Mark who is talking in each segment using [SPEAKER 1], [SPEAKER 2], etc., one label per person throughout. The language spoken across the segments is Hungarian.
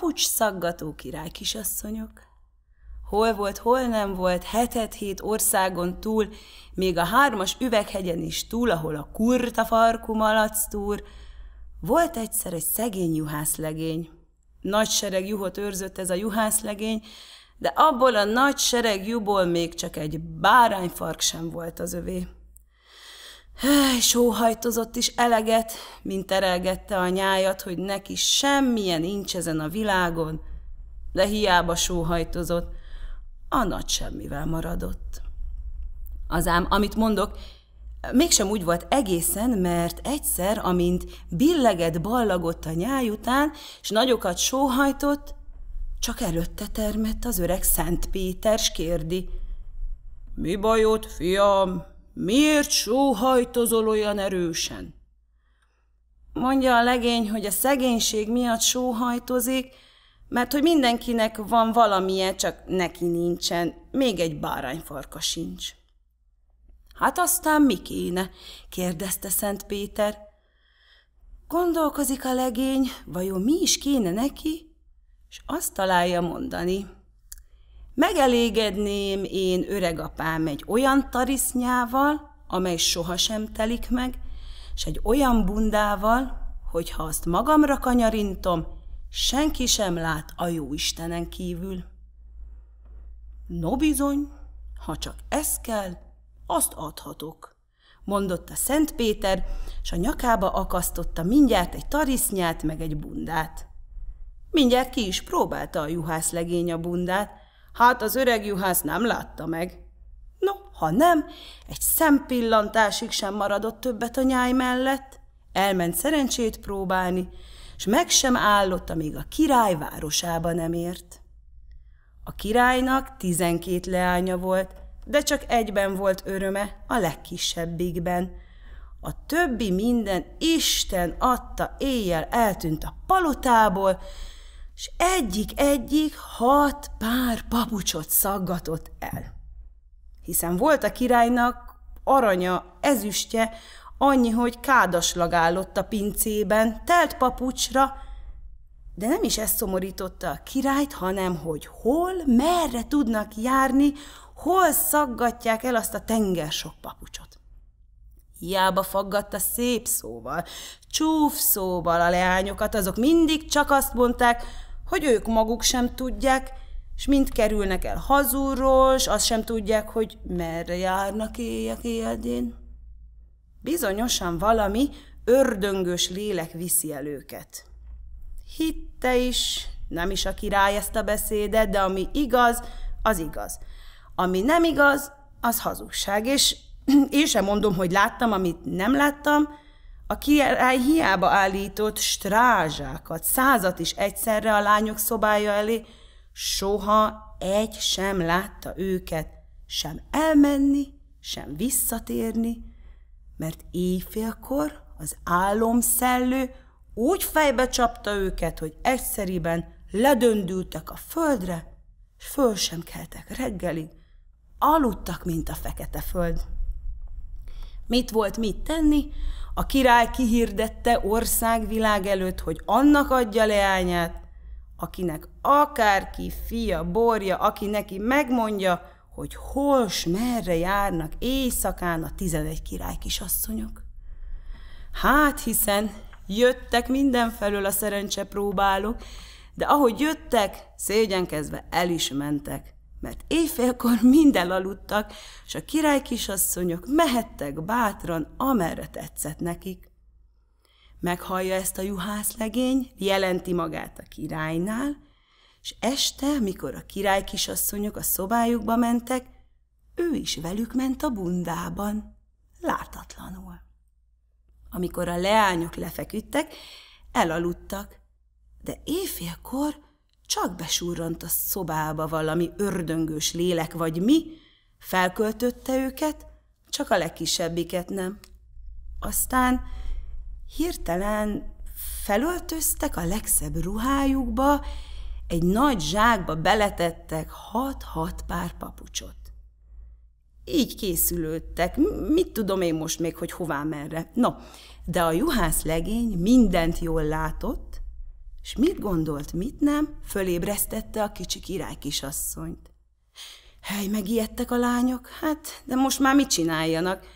[SPEAKER 1] papucs szaggató király kisasszonyok. Hol volt, hol nem volt, hetet-hét országon túl, még a hármas üveghegyen is túl, ahol a kurta farkú malac túr, volt egyszer egy szegény juhászlegény. Nagy sereg juhot őrzött ez a juhászlegény, de abból a nagy sereg juból még csak egy bárányfark sem volt az övé. Sóhajtozott is eleget, mint terelgette a nyájat, hogy neki semmilyen nincs ezen a világon, de hiába sóhajtozott, a nagy semmivel maradott. Az ám, amit mondok, mégsem úgy volt egészen, mert egyszer, amint billeget ballagott a nyáj után, és nagyokat sóhajtott, csak előtte termett az öreg Szent Péter, s kérdi. Mi bajod, fiam? Miért sóhajtozol olyan erősen? Mondja a legény, hogy a szegénység miatt sóhajtozik, mert hogy mindenkinek van valamilyen, csak neki nincsen, még egy bárányfarka sincs. Hát aztán mi kéne? kérdezte Szent Péter. Gondolkozik a legény, vajon mi is kéne neki? És azt találja mondani. Megelégedném én öregapám egy olyan tarisznyával, amely sohasem telik meg, és egy olyan bundával, hogy ha azt magamra kanyarintom, senki sem lát a jó Istenen kívül. No bizony, ha csak ez kell, azt adhatok, mondotta Szent Péter, és a nyakába akasztotta mindjárt egy tarisznyát meg egy bundát. Mindjárt ki is próbálta a juhászlegény a bundát, Hát az öreg juhász nem látta meg. No, ha nem, egy szempillantásig sem maradott többet a nyáj mellett, elment szerencsét próbálni, és meg sem állott, amíg a király városába nem ért. A királynak tizenkét leánya volt, de csak egyben volt öröme, a legkisebbikben. A többi minden Isten adta éjjel eltűnt a palotából, és egyik-egyik hat pár papucsot szaggatott el. Hiszen volt a királynak aranya, ezüstje, annyi, hogy kádaslag állott a pincében, telt papucsra, de nem is ez szomorította a királyt, hanem hogy hol, merre tudnak járni, hol szaggatják el azt a tenger sok papucsot. Hiába faggatta szép szóval, csúf szóval a leányokat, azok mindig csak azt mondták, hogy ők maguk sem tudják, és mind kerülnek el hazúról, és azt sem tudják, hogy merre járnak éjek éjedén. Bizonyosan valami ördöngös lélek viszi el őket. Hitte is, nem is a király ezt a beszédet, de ami igaz, az igaz. Ami nem igaz, az hazugság, és én sem mondom, hogy láttam, amit nem láttam, a király hiába állított strázsákat, százat is egyszerre a lányok szobája elé, soha egy sem látta őket sem elmenni, sem visszatérni, mert éjfélkor az álomszellő úgy fejbe csapta őket, hogy egyszeriben ledöndültek a földre, és föl sem keltek reggelig, aludtak, mint a fekete föld. Mit volt mit tenni? A király kihirdette országvilág előtt, hogy annak adja leányát, akinek akárki fia, borja, aki neki megmondja, hogy hol s merre járnak éjszakán a tizenegy király kisasszonyok. Hát hiszen jöttek mindenfelől a szerencse próbálok, de ahogy jöttek, szégyenkezve el is mentek mert éjfélkor minden aludtak, és a király kisasszonyok mehettek bátran, amerre tetszett nekik. Meghallja ezt a juhászlegény, jelenti magát a királynál, és este, mikor a király kisasszonyok a szobájukba mentek, ő is velük ment a bundában, látatlanul. Amikor a leányok lefeküdtek, elaludtak, de éjfélkor csak besurrant a szobába valami ördöngős lélek vagy mi, felköltötte őket, csak a legkisebbiket nem. Aztán hirtelen felöltöztek a legszebb ruhájukba, egy nagy zsákba beletettek hat-hat pár papucsot. Így készülődtek, mit tudom én most még, hogy hová merre. No, de a juhász legény mindent jól látott, és mit gondolt, mit nem, fölébresztette a kicsi király kisasszonyt. Hely, megijedtek a lányok, hát, de most már mit csináljanak?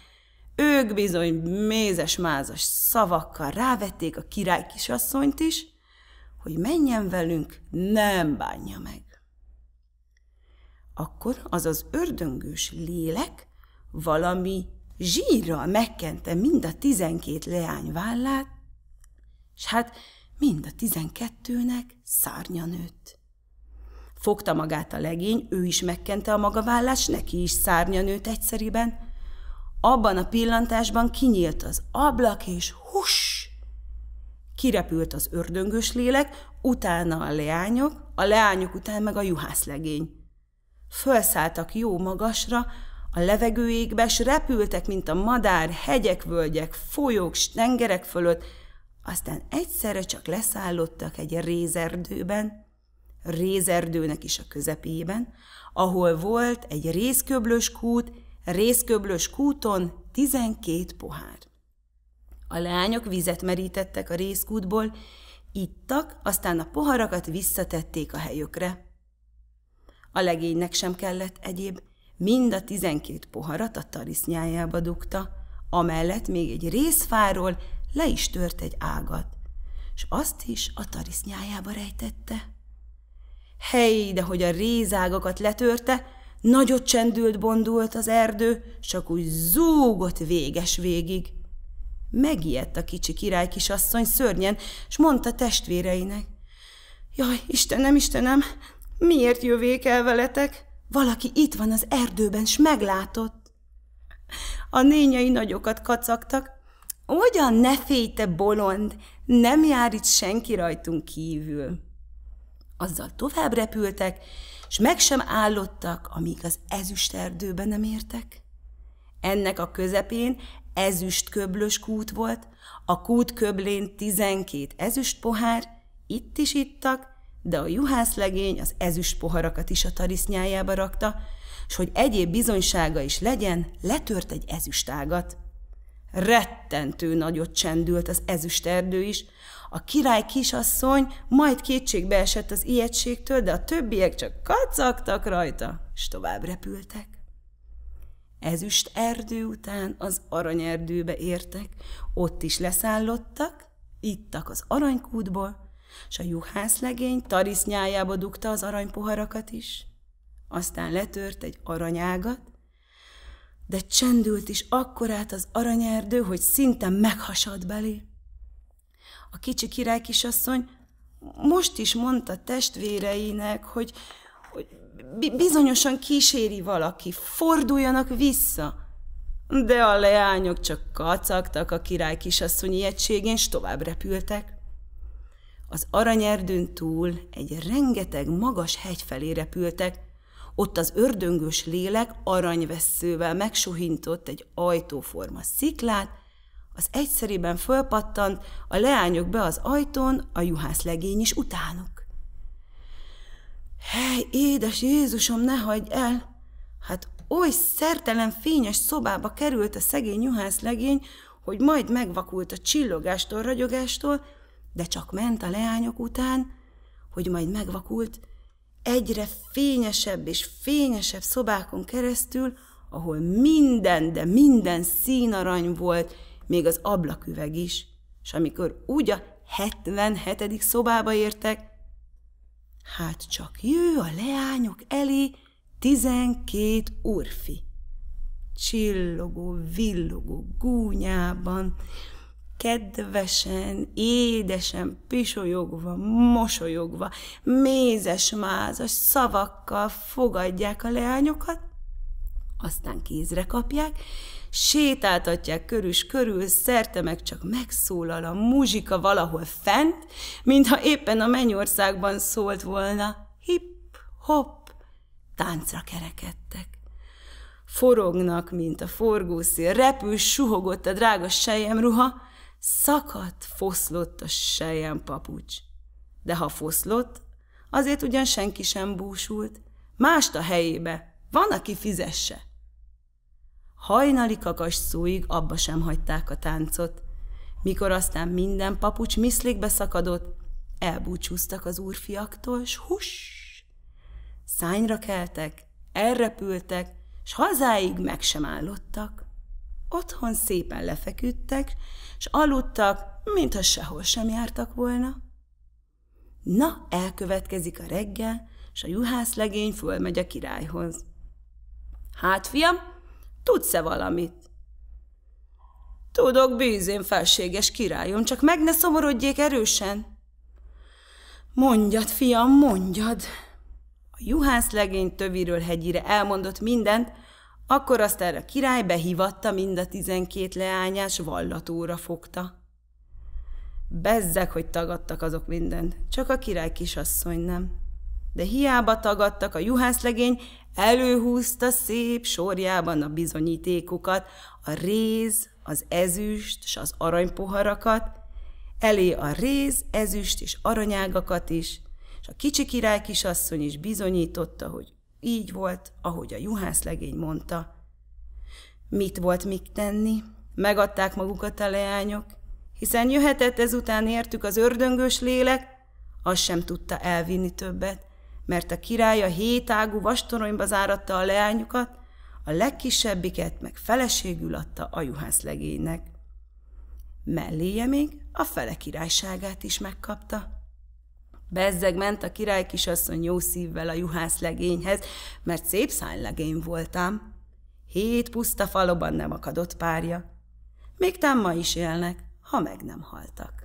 [SPEAKER 1] Ők bizony mézes-mázas szavakkal rávették a király kisasszonyt is, hogy menjen velünk, nem bánja meg. Akkor az az ördöngős lélek valami zsírral megkente mind a tizenkét leány vállát, és hát mind a tizenkettőnek szárnya nőtt. Fogta magát a legény, ő is megkente a maga vállás, neki is szárnya nőtt egyszeriben. Abban a pillantásban kinyílt az ablak, és hús! Kirepült az ördöngös lélek, utána a leányok, a leányok után meg a legény. Fölszálltak jó magasra, a levegőjékbe, s repültek, mint a madár, hegyek, völgyek, folyók, tengerek fölött, aztán egyszerre csak leszállottak egy rézerdőben, rézerdőnek is a közepében, ahol volt egy részköblös kút, részköblös kúton tizenkét pohár. A lányok vizet merítettek a részkútból, ittak, aztán a poharakat visszatették a helyükre. A legénynek sem kellett egyéb, mind a tizenkét poharat a tarisznyájába dugta, amellett még egy részfáról le is tört egy ágat, és azt is a tarisznyájába rejtette. Hely, de hogy a rézágakat letörte, nagyot csendült bondult az erdő, csak úgy zúgott véges végig. Megijedt a kicsi király kisasszony szörnyen, s mondta testvéreinek. Jaj, Istenem, Istenem, miért jövék el veletek? Valaki itt van az erdőben, s meglátott. A nényei nagyokat kacagtak, Ugyan ne félj, te bolond, nem jár itt senki rajtunk kívül. Azzal tovább repültek, és meg sem állottak, amíg az erdőbe nem értek. Ennek a közepén köblös kút volt, a kút köblén tizenkét ezüstpohár, itt is ittak, de a juhászlegény az ezüstpoharakat is a tarisznyájába rakta, s hogy egyéb bizonysága is legyen, letört egy ezüstágat rettentő nagyot csendült az ezüsterdő is. A király kisasszony majd kétségbe esett az ijegységtől, de a többiek csak kacagtak rajta, és tovább repültek. Ezüst erdő után az aranyerdőbe értek, ott is leszállottak, ittak az aranykútból, s a juhászlegény tarisznyájába dugta az aranypoharakat is. Aztán letört egy aranyágat, de csendült is akkorát az aranyerdő, hogy szinte meghasad belé. A kicsi király kisasszony most is mondta testvéreinek, hogy, hogy bizonyosan kíséri valaki, forduljanak vissza. De a leányok csak kacagtak a király kisasszony ijegységén, s tovább repültek. Az aranyerdőn túl egy rengeteg magas hegy felé repültek, ott az ördöngős lélek aranyvesszővel megsuhintott egy ajtóforma sziklát, az egyszerében fölpattant, a leányok be az ajtón, a juhász legény is utánuk. Hely, édes Jézusom, ne hagyj el! Hát oly szertelen fényes szobába került a szegény juhász legény, hogy majd megvakult a csillogástól, ragyogástól, de csak ment a leányok után, hogy majd megvakult, egyre fényesebb és fényesebb szobákon keresztül, ahol minden, de minden színarany volt, még az ablaküveg is. És amikor úgy a 77. szobába értek, hát csak jő a leányok elé tizenkét urfi. Csillogó, villogó gúnyában, kedvesen, édesen, pisolyogva, mosolyogva, mézes-mázas szavakkal fogadják a leányokat, aztán kézre kapják, sétáltatják körül, körül, szerte meg csak megszólal a muzsika valahol fent, mintha éppen a mennyországban szólt volna hip, hop, táncra kerekedtek. Forognak, mint a forgószél, repül, suhogott a drága sejemruha, ruha, Szakadt, foszlott a sejem papucs. De ha foszlott, azért ugyan senki sem búsult, mást a helyébe, van, aki fizesse. Hajnali kakas szóig abba sem hagyták a táncot. Mikor aztán minden papucs miszlékbe szakadott, elbúcsúztak az úrfiaktól, s hús! Szányra keltek, elrepültek, s hazáig meg sem állottak otthon szépen lefeküdtek, és aludtak, mintha sehol sem jártak volna. Na, elkövetkezik a reggel, és a Juhász legény fölmegy a királyhoz. Hát, fiam, tudsz-e valamit? Tudok, bízén, felséges királyom, csak meg ne szomorodjék erősen. Mondjad, fiam, mondjad! A Juhász legény töviről hegyire elmondott mindent, akkor azt erre a király behívatta, mind a tizenkét leányás vallatóra fogta. Bezzek, hogy tagadtak azok mindent, csak a király kisasszony nem. De hiába tagadtak, a juhászlegény előhúzta szép sorjában a bizonyítékokat, a réz, az ezüst és az aranypoharakat, elé a réz, ezüst és aranyágakat is, és a kicsi király kisasszony is bizonyította, hogy így volt, ahogy a juhászlegény mondta. Mit volt még tenni? Megadták magukat a leányok, hiszen jöhetett ezután értük az ördöngös lélek, az sem tudta elvinni többet, mert a király a hétágú vastoronyba záratta a leányukat, a legkisebbiket meg feleségül adta a juhászlegénynek. Melléje még a fele királyságát is megkapta. Bezzeg ment a király kisasszony jó szívvel a juhász legényhez, mert szép szánylegény voltám. Hét puszta faloban nem akadott párja. Még tám ma is élnek, ha meg nem haltak.